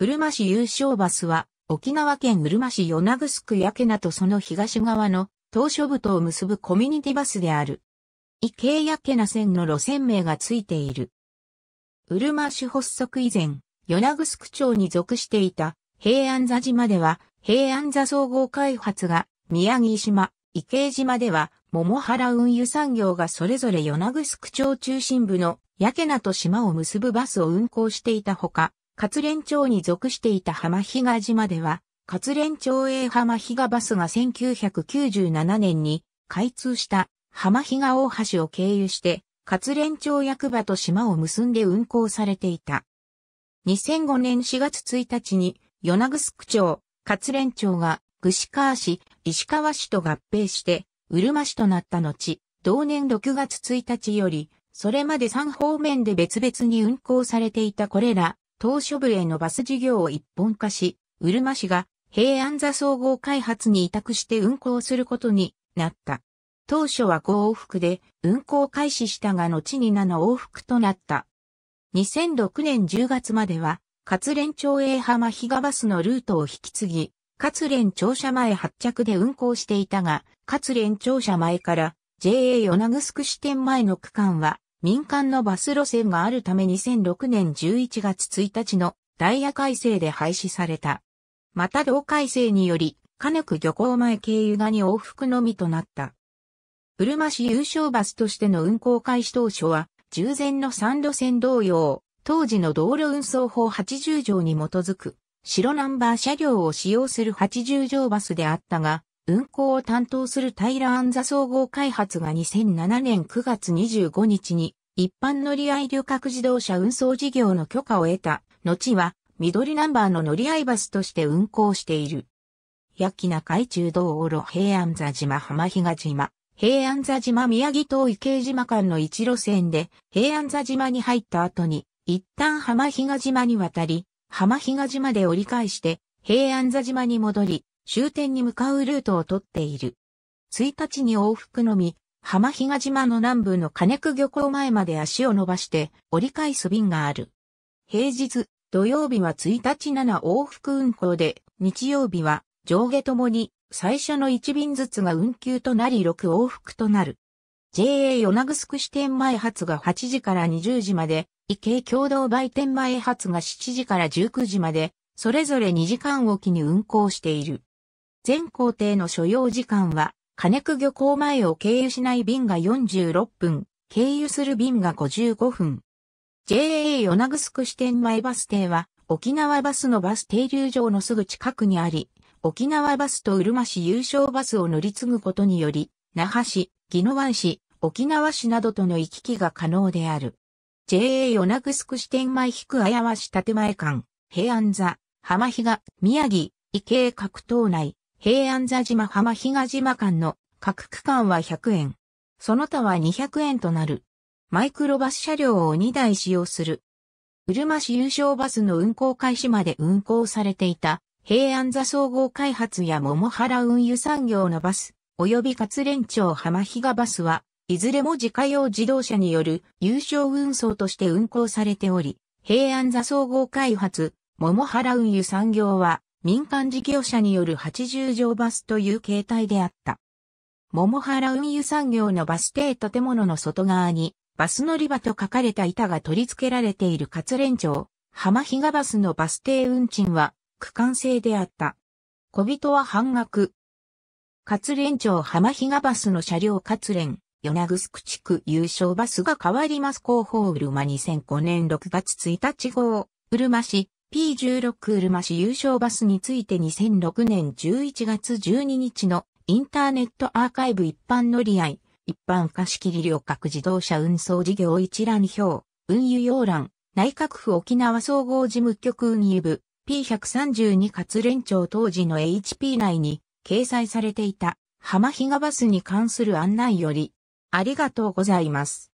うるま市優勝バスは、沖縄県うるま市与那城区やけなとその東側の島し部とを結ぶコミュニティバスである。伊江・やけな線の路線名がついている。うるま市発足以前、与那城区町に属していた平安座島では、平安座総合開発が宮城島、伊江島では、桃原運輸産業がそれぞれ与那城区町中心部のやけなと島を結ぶバスを運行していたほか、勝連町に属していた浜比嘉島では、勝連町営浜比嘉バスが1997年に開通した浜比嘉大橋を経由して、勝連町役場と島を結んで運行されていた。2005年4月1日に、与那城町、勝連町が、串川市、石川市と合併して、うるま市となった後、同年6月1日より、それまで3方面で別々に運行されていたこれら島初ブ部へのバス事業を一本化し、うるま市が平安座総合開発に委託して運行することになった。当初は5往復で運行開始したが後に7往復となった。2006年10月までは、レ連町営浜比嘉バスのルートを引き継ぎ、レ連庁舎前発着で運行していたが、レ連庁舎前から JA 与那城支店前の区間は民間のバス路線があるため2006年11月1日のダイヤ改正で廃止された。また同改正により、カヌク漁港前経由がに往復のみとなった。うるま市優勝バスとしての運行開始当初は、従前の3路線同様、当時の道路運送法80条に基づく、白ナンバー車両を使用する80条バスであったが、運行を担当するタイラ・アンザ総合開発が2007年9月25日に一般乗り合い旅客自動車運送事業の許可を得た、後は緑ナンバーの乗り合いバスとして運行している。やきな海中道路平安座島浜比嘉島、平安座島宮城島池江島間の一路線で平安座島に入った後に一旦浜比嘉島に渡り、浜比嘉島で折り返して平安座島に戻り、終点に向かうルートをとっている。1日に往復のみ、浜比嘉島の南部の金久漁港前まで足を伸ばして折り返す便がある。平日、土曜日は1日7往復運行で、日曜日は上下ともに最初の1便ずつが運休となり6往復となる。JA 与那城支店前発が8時から20時まで、江共同売店前発が7時から19時まで、それぞれ2時間おきに運行している。全行程の所要時間は、加熱漁港前を経由しない便が46分、経由する便が55分。JA 与那城支店前バス停は、沖縄バスのバス停留場のすぐ近くにあり、沖縄バスとうるま市優勝バスを乗り継ぐことにより、那覇市、宜野湾市、沖縄市などとの行き来が可能である。JA 与那城支店前引く綾和市建前間、平安座、浜比嘉、宮城、池江格闘内、平安座島浜比嘉島間の各区間は100円。その他は200円となる。マイクロバス車両を2台使用する。うるま市優勝バスの運行開始まで運行されていた平安座総合開発や桃原運輸産業のバス、及び勝連町浜比嘉バスは、いずれも自家用自動車による優勝運送として運行されており、平安座総合開発、桃原運輸産業は、民間事業者による80乗バスという形態であった。桃原運輸産業のバス停建物の外側に、バス乗り場と書かれた板が取り付けられている勝連町、浜比嘉バスのバス停運賃は、区間制であった。小人は半額。勝連町浜比嘉バスの車両勝連、那城地区優勝バスが変わります。広報車るま2005年6月1日号、うるま市、P16 車市優勝バスについて2006年11月12日のインターネットアーカイブ一般乗り合い、一般貸切旅客自動車運送事業一覧表、運輸要欄、内閣府沖縄総合事務局運輸部、P132 活連長当時の HP 内に掲載されていた浜比嘉バスに関する案内より、ありがとうございます。